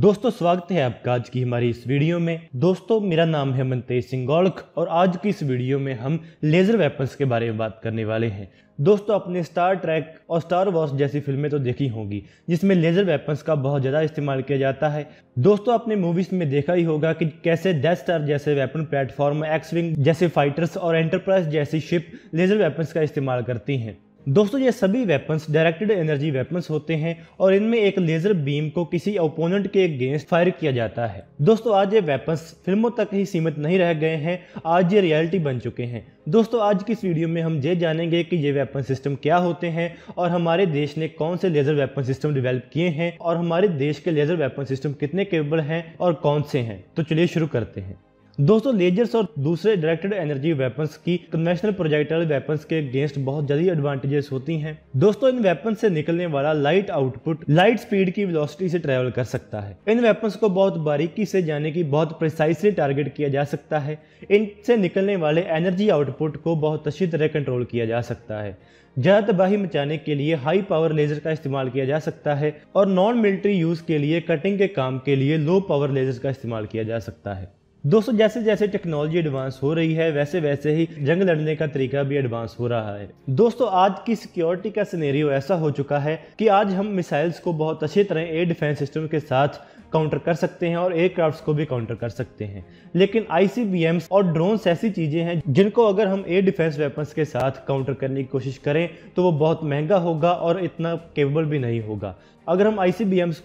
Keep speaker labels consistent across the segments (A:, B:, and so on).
A: दोस्तों स्वागत है आपका आज की हमारी इस वीडियो में दोस्तों मेरा नाम है मनतेज सिंह गौलख और आज की इस वीडियो में हम लेज़र वेपन्स के बारे में बात करने वाले हैं दोस्तों आपने स्टार ट्रैक और स्टार वॉर्स जैसी फिल्में तो देखी होंगी जिसमें लेज़र वेपन्स का बहुत ज़्यादा इस्तेमाल किया जाता है दोस्तों आपने मूवीज़ में देखा ही होगा कि कैसे डेथ स्टार जैसे वेपन प्लेटफॉर्म एक्स विंग जैसे फाइटर्स और एंटरप्राइज जैसी शिप लेज़र वेपन्स का इस्तेमाल करती हैं दोस्तों ये सभी वेपन्स डायरेक्टेड एनर्जी वेपन्स होते हैं और इनमें एक लेजर बीम को किसी ओपोनेंट के अगेंस्ट फायर किया जाता है दोस्तों आज ये वेपन्स फिल्मों तक ही सीमित नहीं रह गए हैं आज ये रियलिटी बन चुके हैं दोस्तों आज की इस वीडियो में हम ये जानेंगे कि ये वेपन सिस्टम क्या होते हैं और हमारे देश ने कौन से लेजर वेपन सिस्टम डिवेल्प किए हैं और हमारे देश के लेजर वेपन सिस्टम कितने केबल हैं और कौन से हैं तो चलिए शुरू करते हैं दोस्तों लेजर्स और दूसरे डायरेक्टेड एनर्जी वेपन्स की कन्वेंशनल प्रोजेक्टाइल वेपन्स के अगेंस्ट बहुत ज्यादा एडवांटेजेस होती हैं दोस्तों इन वेपन से निकलने वाला लाइट आउटपुट लाइट स्पीड की वेलोसिटी से ट्रेवल कर सकता है इन वेपन्स को बहुत बारीकी से जाने की बहुत प्रिसाइसली टारगेट किया जा सकता है इनसे निकलने वाले एनर्जी आउटपुट को बहुत अच्छी तरह कंट्रोल किया जा सकता है ज़्यादा तबाही मचाने के लिए हाई पावर लेजर का इस्तेमाल किया जा सकता है और नॉन मिलिट्री यूज़ के लिए कटिंग के काम के लिए लो पावर लेजर का इस्तेमाल किया जा सकता है दोस्तों जैसे जैसे टेक्नोलॉजी एडवांस हो रही है वैसे वैसे ही जंग लड़ने का तरीका भी एडवांस हो रहा है दोस्तों आज की सिक्योरिटी का सिनेरियो ऐसा हो चुका है कि आज हम मिसाइल्स को बहुत अच्छी तरह एयर डिफेंस सिस्टम के साथ काउंटर कर सकते हैं और एयरक्राफ्ट को भी काउंटर कर सकते हैं लेकिन आई और ड्रोन्स ऐसी चीज़ें हैं जिनको अगर हम एयर डिफेंस वेपन्स के साथ काउंटर करने की कोशिश करें तो वो बहुत महंगा होगा और इतना केबल भी नहीं होगा अगर हम आई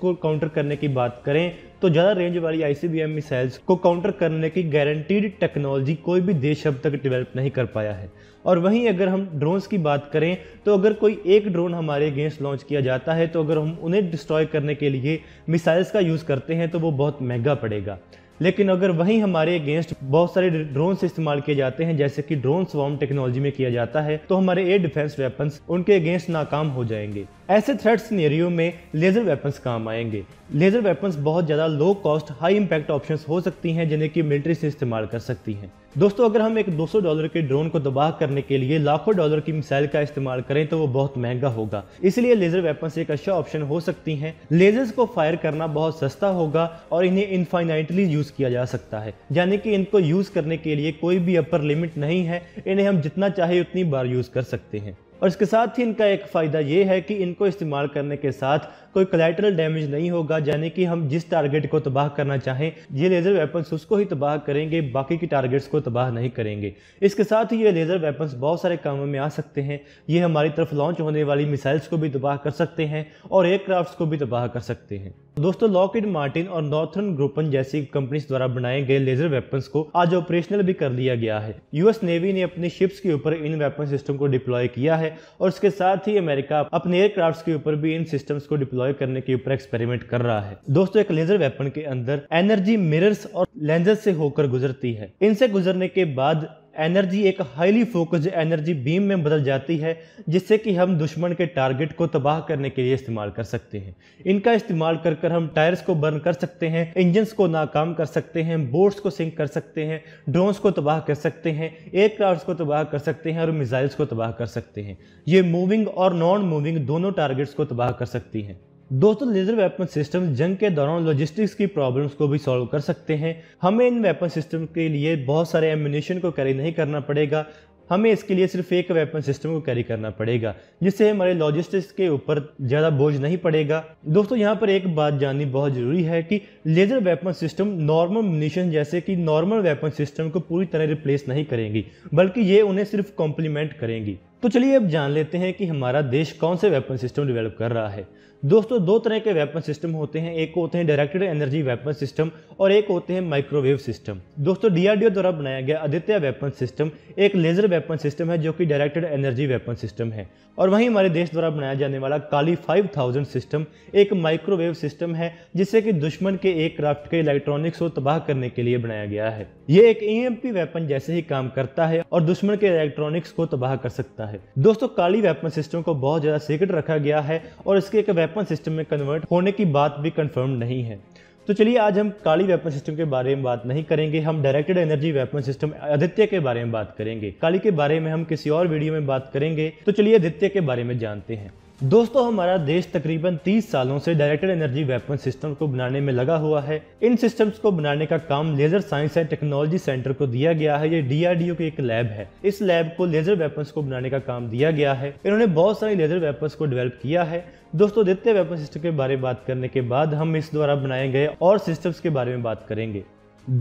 A: को काउंटर करने की बात करें तो ज़्यादा रेंज वाली आई मिसाइल्स को काउंटर करने की गारंटीड टेक्नोलॉजी कोई भी देश अब तक डेवलप नहीं कर पाया है और वहीं अगर हम ड्रोन्स की बात करें तो अगर कोई एक ड्रोन हमारे अगेंस्ट लॉन्च किया जाता है तो अगर हम उन्हें डिस्ट्रॉय करने के लिए मिसाइल्स का यूज़ करते हैं तो वो बहुत महंगा पड़ेगा लेकिन अगर वहीं हमारे अगेंस्ट बहुत सारे ड्रोन इस्तेमाल किए जाते हैं जैसे कि ड्रोन स्वाम टेक्नोलॉजी में किया जाता है तो हमारे एयर डिफेंस वेपन उनके अगेंस्ट नाकाम हो जाएंगे ऐसे थ्रेड सीनेरियो में लेजर वेपन्स काम आएंगे लेजर वेपन्स बहुत ज़्यादा low cost high impact option हो सकती हैं जिन्हें कि मिलिट्री से इस्तेमाल कर सकती हैं दोस्तों अगर हम एक 200 डॉलर के ड्रोन को तबाह करने के लिए लाखों डॉलर की मिसाइल का इस्तेमाल करें तो वो बहुत महंगा होगा इसलिए लेजर वेपन एक अच्छा ऑप्शन हो सकती हैं लेजर्स को फायर करना बहुत सस्ता होगा और इन्हें इनफाइनाइटली यूज किया जा सकता है यानी कि इनको यूज करने के लिए कोई भी अपर लिमिट नहीं है इन्हें हम जितना चाहे उतनी बार यूज कर सकते हैं और इसके साथ ही इनका एक फ़ायदा ये है कि इनको इस्तेमाल करने के साथ कोई कलेटरल डैमेज नहीं होगा यानी कि हम जिस टारगेट को तबाह करना चाहें ये लेज़र वेपन्स उसको ही तबाह करेंगे बाकी की टारगेट्स को तबाह नहीं करेंगे इसके साथ ही ये लेज़र वेपन्स बहुत सारे कामों में आ सकते हैं ये हमारी तरफ लॉन्च होने वाली मिसाइल्स को भी तबाह कर सकते हैं और एयरक्राफ्ट को भी तबाह कर सकते हैं दोस्तों लॉकिड मार्टिन और नॉर्थर्न ग्रुपन जैसी कंपनीज द्वारा बनाए गए लेजर वेपन्स को आज ऑपरेशनल भी कर लिया गया है यूएस नेवी ने अपनी शिप्स के ऊपर इन वेपन सिस्टम को डिप्लॉय किया है और इसके साथ ही अमेरिका अपने एयरक्राफ्ट के ऊपर भी इन सिस्टम को डिप्लॉय करने के ऊपर एक्सपेरिमेंट कर रहा है दोस्तों एक लेजर वेपन के अंदर एनर्जी मिरर्स और लेंजर से होकर गुजरती है इनसे गुजरने के बाद एनर्जी एक हाईली फोकस्ड एनर्जी बीम में बदल जाती है जिससे कि हम दुश्मन के टारगेट को तबाह करने के लिए इस्तेमाल कर सकते हैं इनका इस्तेमाल कर कर हम टायर्स को बर्न कर सकते हैं इंजन्स को नाकाम कर सकते हैं बोट्स को सिंक कर सकते हैं ड्रोन्स को तबाह कर सकते हैं एयरक्राफ्ट को तबाह कर सकते हैं और मिज़ाइल्स को तबाह कर सकते हैं ये मूविंग और नॉन मूविंग दोनों टारगेट्स को तबाह कर सकती हैं दोस्तों लेजर वेपन सिस्टम जंग के दौरान लॉजिस्टिक्स की प्रॉब्लम्स को भी सॉल्व कर सकते हैं हमें इन वेपन सिस्टम के लिए बहुत सारे एम्यूनेशन को कैरी नहीं करना पड़ेगा हमें इसके लिए सिर्फ एक वेपन सिस्टम को कैरी करना पड़ेगा जिससे हमारे लॉजिस्टिक्स के ऊपर ज़्यादा बोझ नहीं पड़ेगा दोस्तों यहाँ पर एक बात जाननी बहुत ज़रूरी है कि laser weapon system normal munition जैसे कि नॉर्मल वेपन सिस्टम को पूरी तरह रिप्लेस नहीं करेंगी बल्कि ये उन्हें सिर्फ कॉम्प्लीमेंट करेंगी तो चलिए अब जान लेते हैं कि हमारा देश कौन से वेपन सिस्टम डेवलप कर रहा है दोस्तों दो तरह के वेपन सिस्टम होते हैं एक होते हैं डायरेक्टेड एनर्जी वेपन सिस्टम और एक होते हैं माइक्रोवेव सिस्टम दोस्तों डीआरडीओ द्वारा बनाया गया आदित्य वेपन सिस्टम एक लेजर वेपन सिस्टम है जो कि डायरेक्टेड एनर्जी वेपन सिस्टम है और वहीं हमारे देश द्वारा बनाया जाने वाला काली फाइव सिस्टम एक माइक्रोवेव सिस्टम है जिससे कि दुश्मन के क्राफ्ट के इलेक्ट्रॉनिक्स को तबाह करने के लिए बनाया गया है ये एक ई e वेपन जैसे ही काम करता है और दुश्मन के इलेक्ट्रॉनिक्स को तबाह कर सकता है दोस्तों काली वेपन सिस्टम को बहुत ज्यादा सीक्रेट रखा गया है और इसके एक वेपन वेपन सिस्टम में कन्वर्ट होने की बात भी कंफर्म नहीं है तो चलिए आज हम काली वेपन सिस्टम के बारे में बात नहीं करेंगे हम directed energy weapon system Aditya के बारे में बात करेंगे काली के बारे में हम किसी और वीडियो में बात करेंगे तो चलिए आदित्य के बारे में जानते हैं दोस्तों हमारा देश तकरीबन 30 सालों से डायरेक्टेड एनर्जी वेपन सिस्टम को बनाने में लगा हुआ है इन सिस्टम्स को बनाने का काम laser science and technology centre को दिया गया है ये डीआरडीओ की एक लैब है इस लैब को लेजर वेपन्स को बनाने का काम दिया गया है इन्होंने बहुत सारे लेजर वेपन्स को डेवलप किया है दोस्तों द्वितीय वेपन सिस्टम के बारे में बात करने के बाद हम इस द्वारा बनाए गए और सिस्टम्स के बारे में बात करेंगे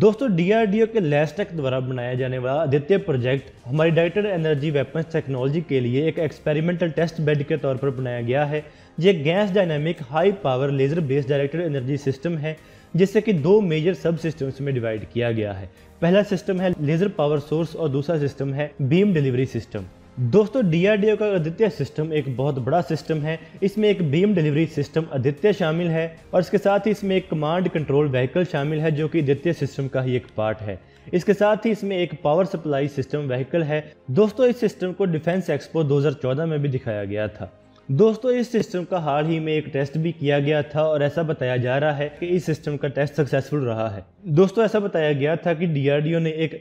A: दोस्तों डीआरडीओ के लैसटेक द्वारा बनाया जाने वाला आदित्य प्रोजेक्ट हमारी डायरेक्टेड एनर्जी वेपन टेक्नोलॉजी के लिए एक एक्सपेरिमेंटल टेस्ट बेड के तौर पर बनाया गया है ये gas dynamic high power laser based directed energy system है जिससे कि दो मेजर सब सिस्टम्स में डिवाइड किया गया है पहला सिस्टम है लेजर पावर सोर्स और दूसरा सिस्टम है बीम डिलीवरी सिस्टम दोस्तों डीआरडीओ का आदित्य सिस्टम एक बहुत बड़ा सिस्टम है इसमें एक बीम डिलीवरी सिस्टम आदित्य शामिल है और इसके साथ ही इसमें एक कमांड कंट्रोल व्हीकल शामिल है जो कि आदित्य सिस्टम का ही एक पार्ट है इसके साथ ही इसमें एक पावर सप्लाई सिस्टम व्हीकल है दोस्तों इस सिस्टम को डिफेंस एक्सपो 2014 में भी दिखाया गया था दोस्तों इस सिस्टम का हाल ही में एक टेस्ट भी किया गया था और ऐसा बताया जा रहा है कि इस सिस्टम का टेस्ट सक्सेसफुल रहा है दोस्तों ऐसा बताया गया था कि डीआरडीओ ने एक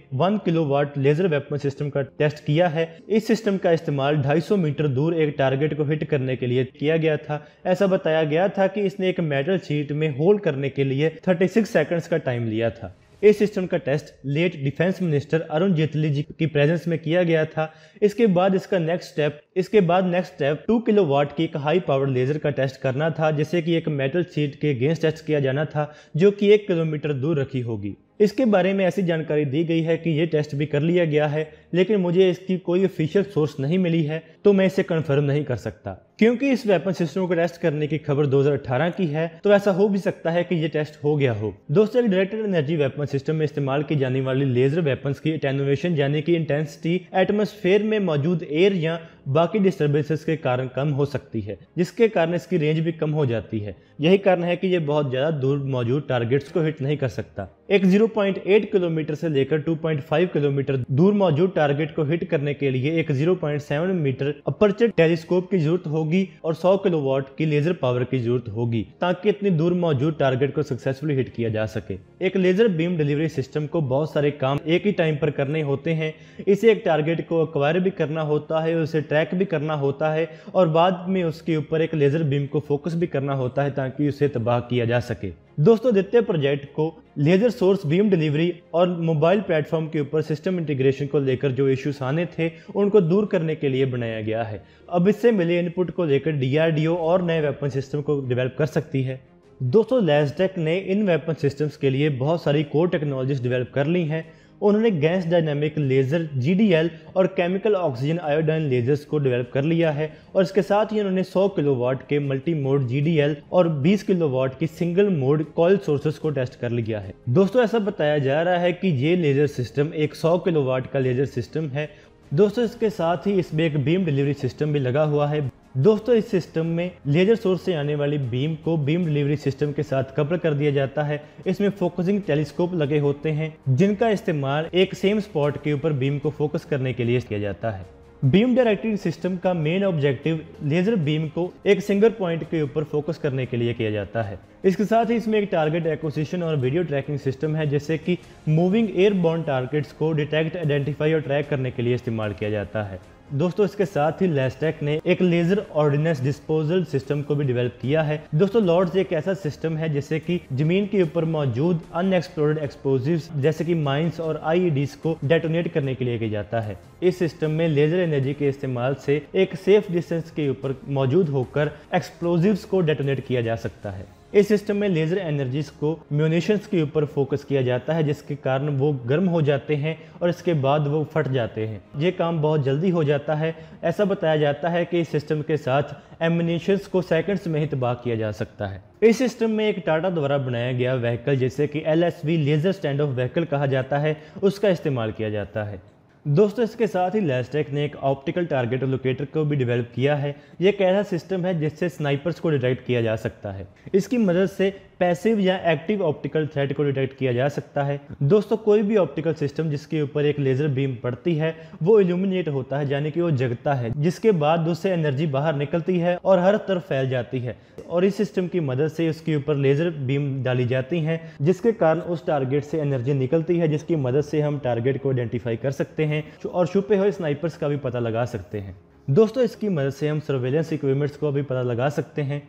A: 1 वाट लेजर वेपन सिस्टम का टेस्ट किया है इस सिस्टम का इस्तेमाल 250 मीटर दूर एक टारगेट को हिट करने के लिए किया गया था ऐसा बताया गया था कि इसने एक मेटल शीट में होल्ड करने के लिए थर्टी सिक्स का टाइम लिया था इस सिस्टम का test late defence minister Arun Jaitley ji की प्रेजेंस में किया गया था इसके बाद इसका नेक्स्ट स्टेप इसके बाद next step two kilowatt की एक हाई पावर लेजर का टेस्ट करना था जिसे कि एक मेटल सीट के अगेंस्ट टेस्ट किया जाना था जो कि एक किलोमीटर दूर रखी होगी इसके बारे में ऐसी जानकारी दी गई है कि ये टेस्ट भी कर लिया गया है लेकिन मुझे इसकी कोई ऑफिशियल सोर्स नहीं मिली है तो मैं इसे कंफर्म नहीं कर सकता क्योंकि इस वेपन सिस्टम को टेस्ट करने की खबर 2018 की है तो ऐसा हो भी सकता है कि ये टेस्ट हो गया हो दोस्तों एक डायरेक्टेड एनर्जी वेपन सिस्टम में इस्तेमाल की जाने वाली लेजर वेपन की अटेनोवेशन यानी कि इंटेंसिटी एटमोसफेयर में मौजूद एयर या बाकी डिस्टर्बेंसेस के कारण कम हो सकती है जिसके कारण इसकी रेंज भी कम हो जाती है यही कारण है कि ये बहुत ज़्यादा दूर मौजूद टारगेट्स को हिट नहीं कर सकता एक 0.8 किलोमीटर से लेकर 2.5 किलोमीटर दूर मौजूद टारगेट को हिट करने के लिए एक 0.7 मीटर अपर्चर टेलीस्कोप की जरूरत होगी और 100 किलोवाट की लेजर पावर की जरूरत होगी ताकि इतनी दूर मौजूद टारगेट को सक्सेसफुली हिट किया जा सके एक लेजर बीम डिलीवरी सिस्टम को बहुत सारे काम एक ही टाइम पर करने होते हैं इसे एक टारगेट को अक्वायर भी करना होता है उसे ट्रैक भी करना होता है और बाद में उसके ऊपर एक लेजर बीम को फोकस भी करना होता है ताकि उसे तबाह किया जा सके दोस्तों आदित्य प्रोजेक्ट को लेजर सोर्स बीम डिलीवरी और मोबाइल प्लेटफॉर्म के ऊपर सिस्टम इंटीग्रेशन को लेकर जो इश्यूज आने थे उनको दूर करने के लिए बनाया गया है अब इससे मिले इनपुट को लेकर डीआरडीओ और नए वेपन सिस्टम को डेवलप कर सकती है दोस्तों लेसटेक ने इन वेपन सिस्टम्स के लिए बहुत सारी कोर टेक्नोलॉजीज डेवलप कर ली हैं उन्होंने गैस डायनेमिक लेज़र जी और केमिकल ऑक्सीजन आयोडाइन लेजर्स को डेवलप कर लिया है और इसके साथ ही उन्होंने 100 किलोवाट के मल्टी मोड जी और 20 किलोवाट की सिंगल मोड कॉल सोर्सेस को टेस्ट कर लिया है दोस्तों ऐसा बताया जा रहा है कि ये लेजर सिस्टम एक 100 किलोवाट का लेजर सिस्टम है दोस्तों इसके साथ ही इसमें एक बीम डिलीवरी सिस्टम भी लगा हुआ है दोस्तों इस सिस्टम में लेजर सोर्स से आने वाली बीम को बीम डिलीवरी सिस्टम के साथ कपल कर दिया जाता है इसमें फोकसिंग टेलीस्कोप लगे होते हैं जिनका इस्तेमाल एक सेम स्पॉट के ऊपर बीम को फोकस करने के लिए किया जाता है बीम डायरेक्टिंग सिस्टम का मेन ऑब्जेक्टिव लेजर बीम को एक सिंगल पॉइंट के ऊपर फोकस करने के लिए किया जाता है इसके साथ ही इसमें एक टारगेट एक्विजिशन और वीडियो ट्रैकिंग सिस्टम है जैसे कि मूविंग एयरबॉर्न टारगेट्स को डिटेक्ट आइडेंटिफाई और ट्रैक करने के लिए इस्तेमाल किया जाता है दोस्तों इसके साथ ही लेस्टेक ने एक लेजर ऑर्डिनेंस डिस्पोजल सिस्टम को भी डेवलप किया है दोस्तों लॉर्ड्स एक ऐसा सिस्टम है जिससे कि जमीन के ऊपर मौजूद अनएक्सप्लोर्ड एक्सप्लोजिव्स जैसे कि माइंस और आईईडीज e को डेटोनेट करने के लिए किया जाता है इस सिस्टम में लेजर एनर्जी के इस्तेमाल से एक सेफ डिस्टेंस के ऊपर मौजूद होकर एक्सप्लोजिव को डेटोनेट किया जा सकता है इस सिस्टम में लेज़र एनर्जीज को म्यूनिशंस के ऊपर फोकस किया जाता है जिसके कारण वो गर्म हो जाते हैं और इसके बाद वो फट जाते हैं ये काम बहुत जल्दी हो जाता है ऐसा बताया जाता है कि इस सिस्टम के साथ एमिनेशंस को सेकंड्स में ही तबाह किया जा सकता है इस सिस्टम में एक टाटा द्वारा बनाया गया व्हीकल जैसे कि L laser stand off vehicle कहा जाता है उसका इस्तेमाल किया जाता है दोस्तों इसके साथ ही लेस्टेक ने एक ऑप्टिकल टारगेट लोकेटर को भी डेवलप किया है ये एक ऐसा सिस्टम है जिससे स्नाइपर्स को डिटेक्ट किया जा सकता है इसकी मदद से पैसिव या एक्टिव ऑप्टिकल थ्रेट को डिटेक्ट किया जा सकता है दोस्तों कोई भी ऑप्टिकल सिस्टम जिसके ऊपर एक लेजर बीम पड़ती है वो इल्यूमिनेट होता है यानी कि वो जगता है जिसके बाद उससे एनर्जी बाहर निकलती है और हर तरफ फैल जाती है और इस सिस्टम की मदद से उसके ऊपर लेजर बीम डाली जाती है जिसके कारण उस टारगेट से एनर्जी निकलती है जिसकी मदद से हम टारगेट को आइडेंटिफाई कर सकते हैं हैं और छुपे हुए स्नाइपर्स का भी पता लगा सकते हैं दोस्तों इसकी मदद से हम सर्वेलेंस इक्विपमेंट्स को भी पता लगा सकते हैं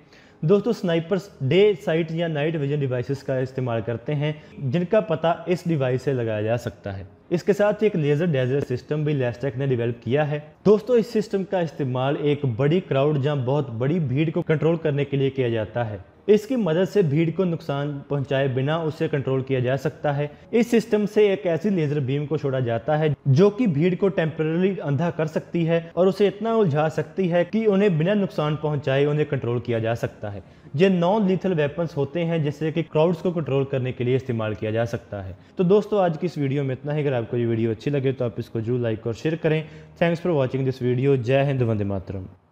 A: दोस्तों स्नाइपर्स डे साइट या नाइट विजन डिवाइसेस का इस्तेमाल करते हैं जिनका पता इस डिवाइस से लगाया जा सकता है इसके साथ ही एक लेज़र डेजर सिस्टम भी लेस्टेक ने डेवलप किया है दोस्तों इस सिस्टम का इस्तेमाल एक बड़ी क्राउड या बहुत बड़ी भीड़ को कंट्रोल करने के लिए किया जाता है इसकी मदद से भीड़ को नुकसान पहुंचाए बिना उसे कंट्रोल किया जा सकता है इस सिस्टम से एक ऐसी लेजर बीम को छोड़ा जाता है जो कि भीड़ को टेम्परली अंधा कर सकती है और उसे इतना उलझा सकती है कि उन्हें बिना नुकसान पहुंचाए उन्हें कंट्रोल किया जा सकता है ये नॉन लीथल वेपन्स होते हैं जिससे कि क्राउड्स को कंट्रोल करने के लिए इस्तेमाल किया जा सकता है तो दोस्तों आज की इस वीडियो में इतना ही अगर आपको ये वीडियो अच्छी लगे तो आप इसको जरूर लाइक और शेयर करें thanks for watching this video जय हिंद वंदे मातरम